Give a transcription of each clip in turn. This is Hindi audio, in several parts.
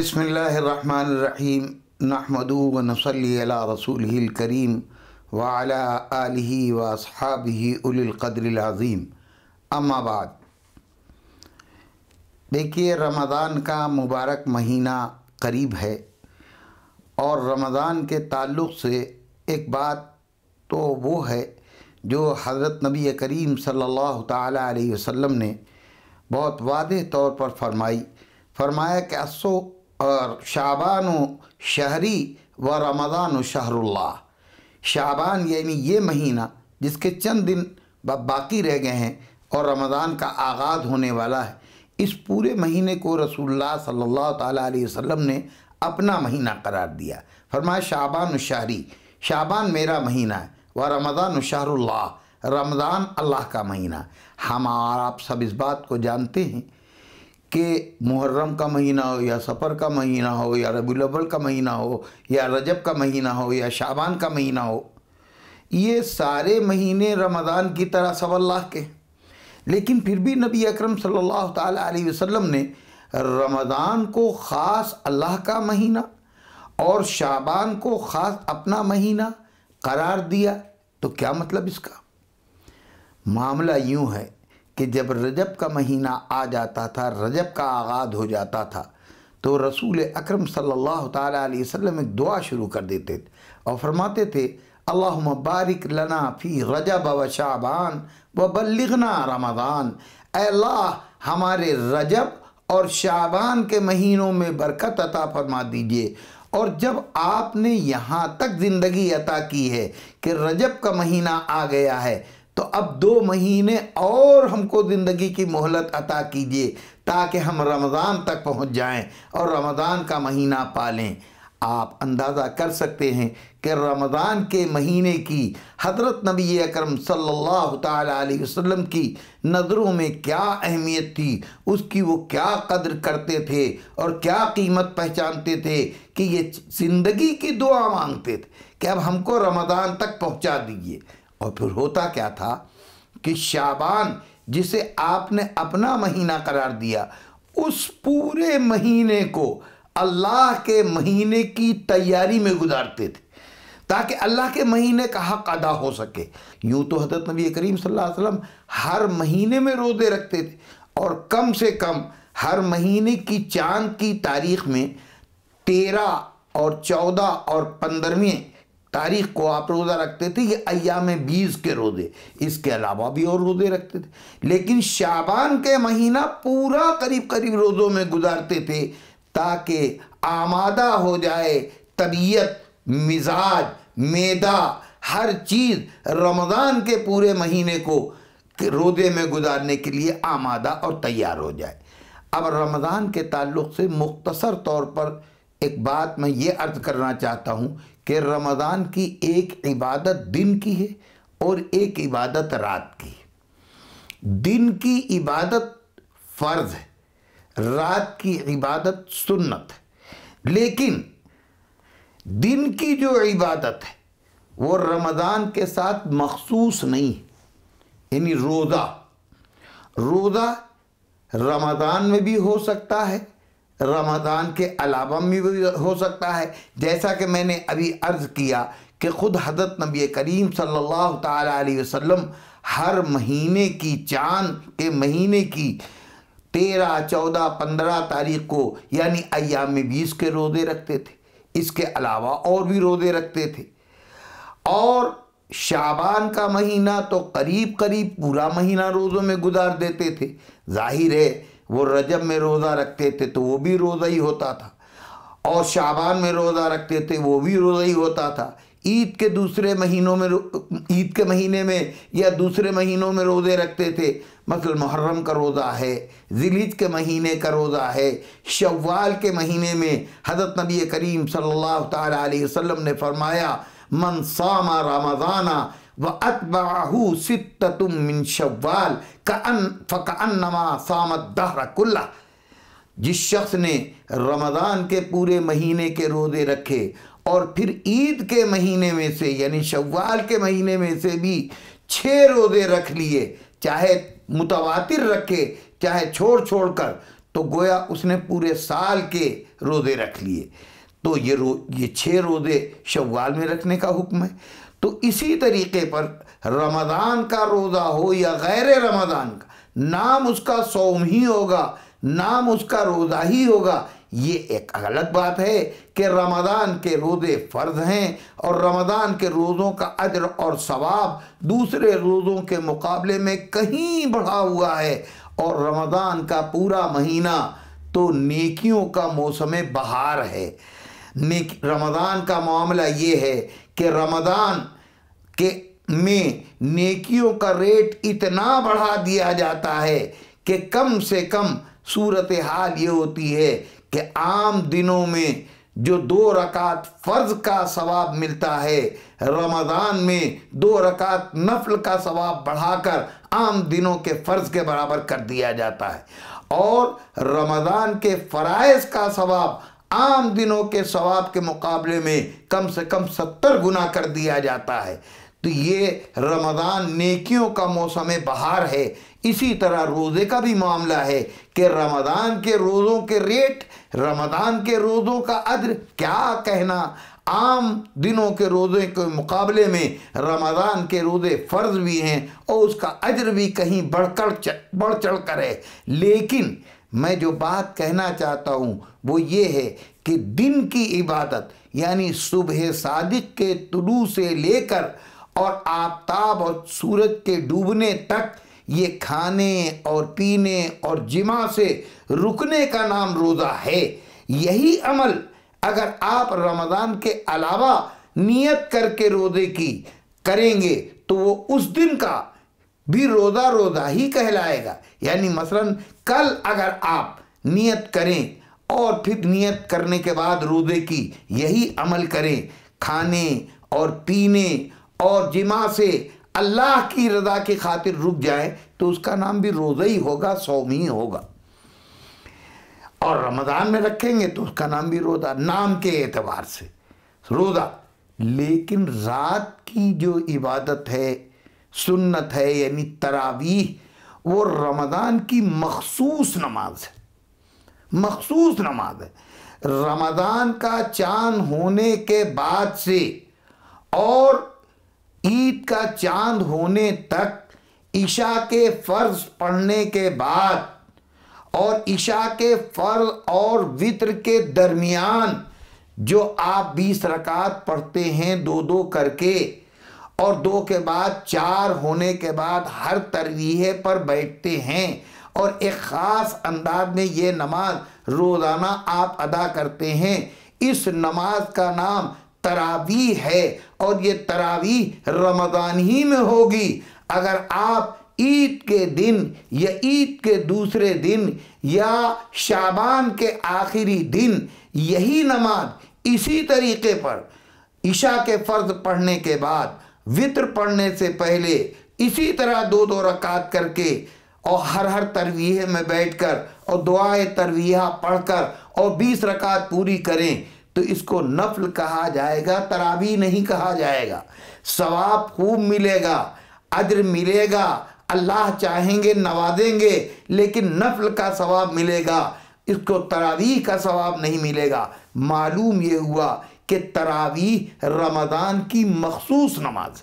बिसमीम नहमदू नसली रसूल करीम वाला आलि वसहाबी उलकद्रज़ीम अम्माबाद देखिए रमज़ान का मुबारक महीना करीब है और रमज़ान के ताल्लुक़ से एक बात तो वो है जो हज़रत नबी करीम सल्लल्लाहु अलैहि वसल्लम ने बहुत वादे तौर पर फरमाई फरमाया कि असो और शाबान शहरी व रमज़ान शहरुल्ला शाबान यानी ये महीना जिसके चंद दिन बाकी रह गए हैं और रमज़ान का आगाज़ होने वाला है इस पूरे महीने को रसूलुल्लाह सल्लल्लाहु अलैहि वसल्लम ने अपना महीना करार दिया फरमाया शाबान शहरी शाबान मेरा महीना है व रमज़ान शहरुल्ला रमज़ान अल्लाह का महीना हम आप सब इस बात को जानते हैं कि मुहर्रम का महीना हो या सफ़र का महीना हो या रबील का महीना हो या रजब का महीना हो या शाबान का महीना हो ये सारे महीने रमज़ान की तरह सब के लेकिन फिर भी नबी अकरम सल्लल्लाहु अलैहि वसल्लम ने रमज़ान को ख़ास अल्लाह का महीना और शाबान को ख़ास अपना महीना करार दिया तो क्या मतलब इसका मामला यूँ है कि जब रजब का महीना आ जाता था रजब का आगाज़ हो जाता था तो रसूल अकरम सल्लल्लाहु अलैहि वसल्लम एक दुआ शुरू कर देते थे और फरमाते थे अल्लाह बारिक लना फ़ी रजब व शाबान व बल्लना रमदान अल्लाह हमारे रजब और शाबान के महीनों में बरकत अता फरमा दीजिए और जब आपने यहाँ तक ज़िंदगी अता की है कि रजब का महीना आ गया है तो अब दो महीने और हमको ज़िंदगी की मोहलत अता कीजिए ताकि हम रमज़ान तक पहुंच जाएं और रमज़ान का महीना पालें आप अंदाज़ा कर सकते हैं कि रमज़ान के महीने की हज़रत नबी अकरम सल्लल्लाहु अलैहि वसल्लम की नज़रों में क्या अहमियत थी उसकी वो क्या कदर करते थे और क्या कीमत पहचानते थे कि ये ज़िंदगी की दुआ मांगते थे कि अब हमको रमज़ान तक पहुंचा दीजिए और फिर होता क्या था कि शाबान जिसे आपने अपना महीना करार दिया उस पूरे महीने को अल्लाह के महीने की तैयारी में गुजारते थे ताकि अल्लाह के महीने का हक अदा हो सके यूँ तो हजरत नबी करीम सल्लल्लाहु अलैहि वसल्लम हर महीने में रोज़े रखते थे और कम से कम हर महीने की चांद की तारीख में तेरह और चौदह और पंद्रहवें तारीख को आप रोज़ा रखते थे ये अयाम बीज के रोज़े इसके अलावा भी और रोज़े रखते थे लेकिन शाबान के महीना पूरा करीब करीब रोज़ों में गुजारते थे ताकि आमादा हो जाए तबीयत मिजाज मैदा हर चीज़ रमज़ान के पूरे महीने को रोज़े में गुजारने के लिए आमादा और तैयार हो जाए अब रमज़ान के ताल्लुक़ से मुख्तसर तौर पर एक बात मैं ये अर्थ करना चाहता हूँ कि रमज़ान की एक इबादत दिन की है और एक इबादत रात की दिन की इबादत फ़र्ज़ है रात की इबादत सुन्नत है लेकिन दिन की जो इबादत है वो रमज़ान के साथ मखसूस नहीं यानी रोज़ा रोज़ा रमज़ान में भी हो सकता है रमज़ान के अलावा भी हो सकता है जैसा कि मैंने अभी अर्ज़ किया कि ख़ुद हजरत नबी करीम सल्लल्लाहु अलैहि वसल्लम हर महीने की चांद के महीने की तेरह चौदह पंद्रह तारीख को यानी अयाम बीस के रोज़े रखते थे इसके अलावा और भी रोज़े रखते थे और शाबान का महीना तो करीब करीब पूरा महीना रोज़ों में गुजार देते थे जाहिर है वो रजब में रोज़ा रखते थे तो वो भी रोज़ा ही होता था और शाबान में रोज़ा रखते थे वो भी रोज़ा ही होता था ईद के दूसरे महीनों में ईद के महीने में या दूसरे महीनों में रोज़े रखते थे मसल मुहर्रम का रोज़ा है जिलीज के महीने का रोज़ा है शव्वाल के महीने में हज़रत नबी करीम सल्लल्लाहु अलैहि वसल्लम ने फरमाया मन सामा रमज़ाना व अतबाहू सितुम मिन शव्वाल का जिस शख्स ने रमज़ान के पूरे महीने के रोज़े रखे और फिर ईद के महीने में से यानी शवाल के महीने में से भी छः रोज़े रख लिए चाहे मुतवातिर रखे चाहे छोड़ छोड़ कर तो गोया उसने पूरे साल के रोज़े रख लिए तो ये रो ये छः रोज़े शवाल में रखने का हुक्म है तो इसी तरीके पर रमदान का रोज़ा हो या गैर रमदान का नाम उसका सोम ही होगा नाम उसका रोज़ा ही होगा ये एक अलग बात है कि रमदान के रोज़े फ़र्ज हैं और रमदान के रोज़ों का अजर और सवाब दूसरे रोज़ों के मुकाबले में कहीं बढ़ा हुआ है और रमदान का पूरा महीना तो नेकियों का मौसम बहार है नेक रमदान का मामला ये है कि रमदान के में नेकियों का रेट इतना बढ़ा दिया जाता है कि कम से कम सूरत हाल ये होती है कि आम दिनों में जो दो रकात फ़र्ज का सवाब मिलता है रमज़ान में दो रकात नफल का सवाब बढ़ाकर आम दिनों के फ़र्ज के बराबर कर दिया जाता है और रमज़ान के फ़राइज़ का सवाब आम दिनों के सवाब के मुकाबले में कम से कम सत्तर गुना कर दिया जाता है तो ये रमज़ान नेकियों का मौसम बहार है इसी तरह रोज़े का भी मामला है कि रमज़ान के रोज़ों के रेट रमज़ान के रोज़ों का अद्र क्या कहना आम दिनों के रोज़े के मुकाबले में रमज़ान के रोज़े फ़र्ज भी हैं और उसका अज्र भी कहीं बढ़कर बढ़ चढ़ कर है लेकिन मैं जो बात कहना चाहता हूँ वो ये है कि दिन की इबादत यानी सुबह सादिक के तुलू से लेकर और आफ्ताब और सूरज के डूबने तक ये खाने और पीने और जिमा से रुकने का नाम रोज़ा है यही अमल अगर आप रमज़ान के अलावा नियत करके रोज़े की करेंगे तो वो उस दिन का भी रोज़ा रोज़ा ही कहलाएगा यानी मसलन कल अगर आप नियत करें और फिर नियत करने के बाद रोज़े की यही अमल करें खाने और पीने और जिमा से अल्लाह की रजा के खातिर रुक जाए तो उसका नाम भी रोज़ा ही होगा सौम ही होगा और रमज़ान में रखेंगे तो उसका नाम भी रोज़ा नाम के एतबार से रोज़ा लेकिन रात की जो इबादत है सुन्नत है यानी तरावीह वो रमदान की मखसूस नमाज है मखसूस नमाज है रमदान का चांद होने के बाद से और ईद का चांद होने तक ईशा के फ़र्ज पढ़ने के बाद और ईशा के फ़र्ज और वित्र के दरमियान जो आप बीस रकात पढ़ते हैं दो दो करके और दो के बाद चार होने के बाद हर तरवीह पर बैठते हैं और एक ख़ास अंदाज में ये नमाज रोज़ाना आप अदा करते हैं इस नमाज का नाम तरावी है और ये तरावी रमज़ान ही में होगी अगर आप ईद के दिन या ईद के दूसरे दिन या शाबान के आखिरी दिन यही नमाज इसी तरीके पर ईशा के फ़र्ज पढ़ने के बाद वित्र पढ़ने से पहले इसी तरह दो दो रकात करके और हर हर तरवीह में बैठकर और दुआए तरवीहा पढ़कर और बीस रकात पूरी करें तो इसको नफल कहा जाएगा तरावी नहीं कहा जाएगा सवाब खूब मिलेगा अज्र मिलेगा अल्लाह चाहेंगे नवाजेंगे लेकिन नफल का सवाब मिलेगा इसको तरावी का सवाब नहीं मिलेगा मालूम ये हुआ कि तरावी रमज़ान की मखसूस नमाज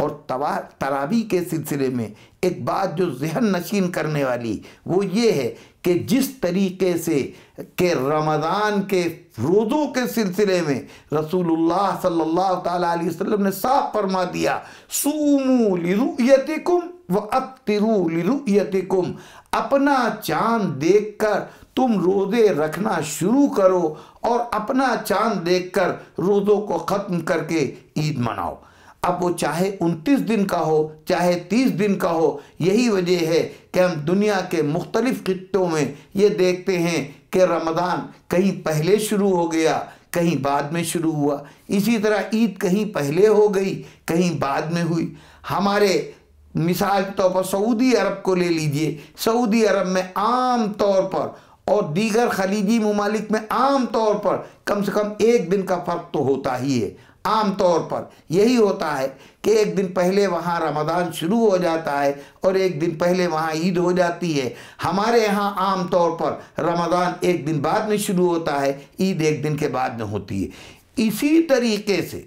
और तवा तरावी के सिलसिले में एक बात जो जहन नशीन करने वाली वो ये है कि जिस तरीके से के रमज़ान के रोज़ों के सिलसिले में रसूलुल्लाह सल्लल्लाहु अलैहि वसल्लम ने साफ फरमा दिया सूमू लिरुयतिकुम व अफ्तिरू लिरुयतिकुम अपना चांद देखकर तुम रोज़े रखना शुरू करो और अपना चांद देखकर रोज़ों को ख़त्म करके ईद मनाओ अब वो चाहे 29 दिन का हो चाहे 30 दिन का हो यही वजह है कि हम दुनिया के मुख्तलिफ़ खत्ों में ये देखते हैं कि रमदान कहीं पहले शुरू हो गया कहीं बाद में शुरू हुआ इसी तरह ईद कहीं पहले हो गई कहीं बाद में हुई हमारे मिसाल के तौर पर सऊदी अरब को ले लीजिए सऊदी अरब में आम तौर पर और दीगर खलीजी ममालिक में आम तौर पर कम से कम एक दिन का फ़र्क तो होता ही है आम तौर पर यही होता है कि एक दिन पहले वहाँ रमदान शुरू हो जाता है और एक दिन पहले वहाँ ईद हो जाती है हमारे यहाँ आम तौर पर रमदान एक दिन बाद में शुरू होता है ईद एक दिन के बाद में होती है इसी तरीके से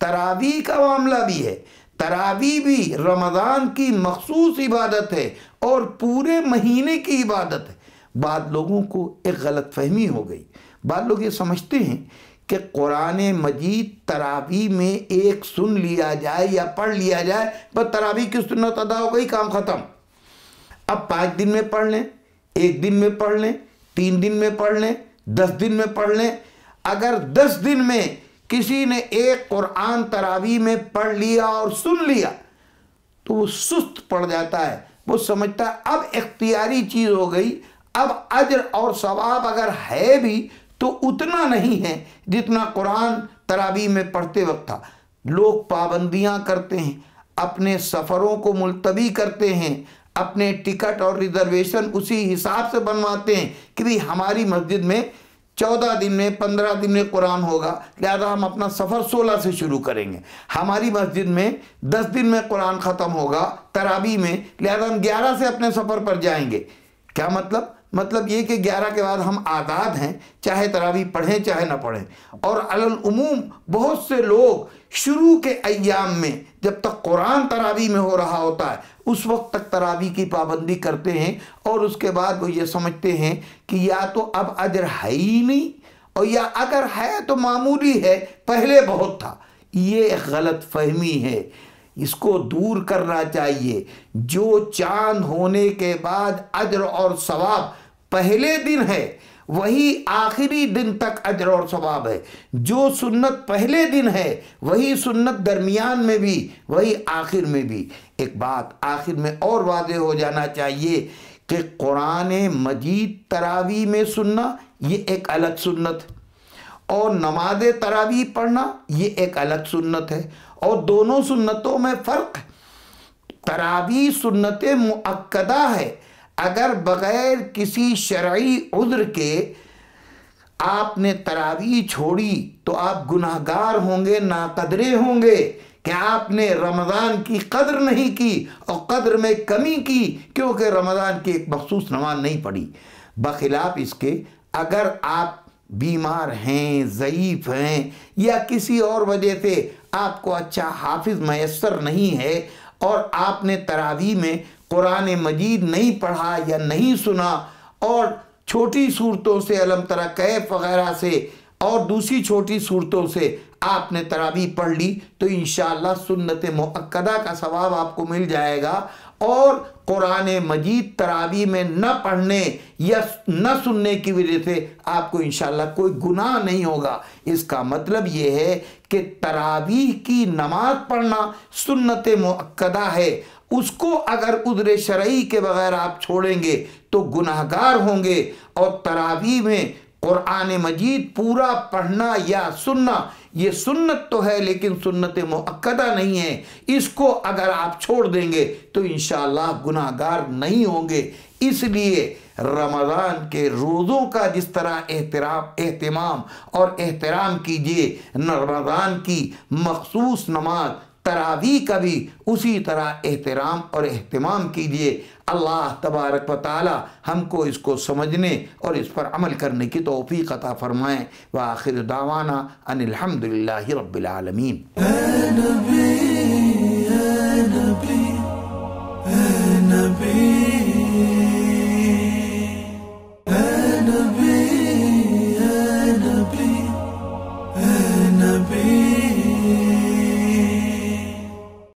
तरावी का मामला भी है तरावी भी रमज़ान की मखसूस इबादत है और पूरे महीने की इबादत है बाद लोगों को एक गलत फहमी हो गई बाद लोग ये समझते हैं कि कुरान मजीद तरावी में एक सुन लिया जाए या पढ़ लिया जाए पर तरावी की सुन्नत अदा हो गई काम ख़त्म अब पाँच दिन में पढ़ लें एक दिन में पढ़ लें तीन दिन में पढ़ लें दस दिन में पढ़ लें अगर दस दिन में किसी ने एक कुरान तरावी में पढ़ लिया और सुन लिया तो वो सुस्त पड़ जाता है वो समझता है अब इख्तियारी चीज़ हो गई अब अजर और सवाब अगर है भी तो उतना नहीं है जितना कुरान तरावी में पढ़ते वक्त था लोग पाबंदियां करते हैं अपने सफ़रों को मुलतवी करते हैं अपने टिकट और रिजर्वेशन उसी हिसाब से बनवाते हैं कि भाई हमारी मस्जिद में चौदह दिन में पंद्रह दिन में कुरान होगा लिहाजा हम अपना सफ़र सोलह से शुरू करेंगे हमारी मस्जिद में दस दिन में कुरान ख़त्म होगा तराबी में लिहाजा हम ग्यारह से अपने सफ़र पर जाएंगे क्या मतलब मतलब ये कि ग्यारह के बाद हम आज़ाद हैं चाहे तरावी पढ़ें चाहे ना पढ़ें और अलमूम बहुत से लोग शुरू के अयाम में जब तक कुरान तरावी में हो रहा होता है उस वक्त तक तरावी की पाबंदी करते हैं और उसके बाद वो ये समझते हैं कि या तो अब अजर है ही नहीं और या अगर है तो मामूली है पहले बहुत था ये गलत फहमी है इसको दूर करना चाहिए जो चांद होने के बाद अजर और सवाब पहले दिन है वही आखिरी दिन तक अजर और सवाब है जो सुन्नत पहले दिन है वही सुन्नत दरमियान में भी वही आखिर में भी एक बात आखिर में और वादे हो जाना चाहिए कि कुरान मजीद तरावी में सुनना ये एक अलग सुन्नत और नमाज तरावी पढ़ना ये एक अलग सुन्नत है और दोनों सुन्नतों में फ़र्क तरावी सुन्नत मुक्दा है अगर बग़ैर किसी शर्य उद्र के आपने तरावी छोड़ी तो आप गुनाहगार होंगे नाकदरे होंगे कि आपने रमज़ान की कदर नहीं की और कदर में कमी की क्योंकि रमज़ान की एक मखसूस नमाज नहीं पड़ी बखिलाफ इसके अगर आप बीमार हैं ज़यीफ़ हैं या किसी और वजह से आपको अच्छा हाफिज मैसर नहीं है और आपने तरावी में कुरान मजीद नहीं पढ़ा या नहीं सुना और छोटी सूरतों से अलम तरा कैफ वगैरह से और दूसरी छोटी सूरतों से आपने तरावी पढ़ ली तो इन सुन्नत मक्दा का सवाब आपको मिल जाएगा और कुरान मजीद तरावी में न पढ़ने या न सुनने की वजह से आपको इन कोई गुनाह नहीं होगा इसका मतलब ये है कि तरावी की नमाज पढ़ना सुन्नत मक्दा है उसको अगर उदर शरा के बगैर आप छोड़ेंगे तो गुनाहगार होंगे और तरावी में कुरान मजीद पूरा पढ़ना या सुनना ये सुन्नत तो है लेकिन सुन्नत मक्दा नहीं है इसको अगर आप छोड़ देंगे तो इन गुनाहगार नहीं होंगे इसलिए रमज़ान के रोज़ों का जिस तरह एहतराम एहतमाम और एहतराम कीजिए रमज़ान की मखसूस नमाज तरावी का भी उसी तरह एहतराम और अहतमाम कीजिए अल्लाह तबारक व हमको इसको समझने और इस पर अमल करने की तोहफी अता फ़रमाएँ व आखिर दावाना अनिलहमदिल्ला रबालमीन नबी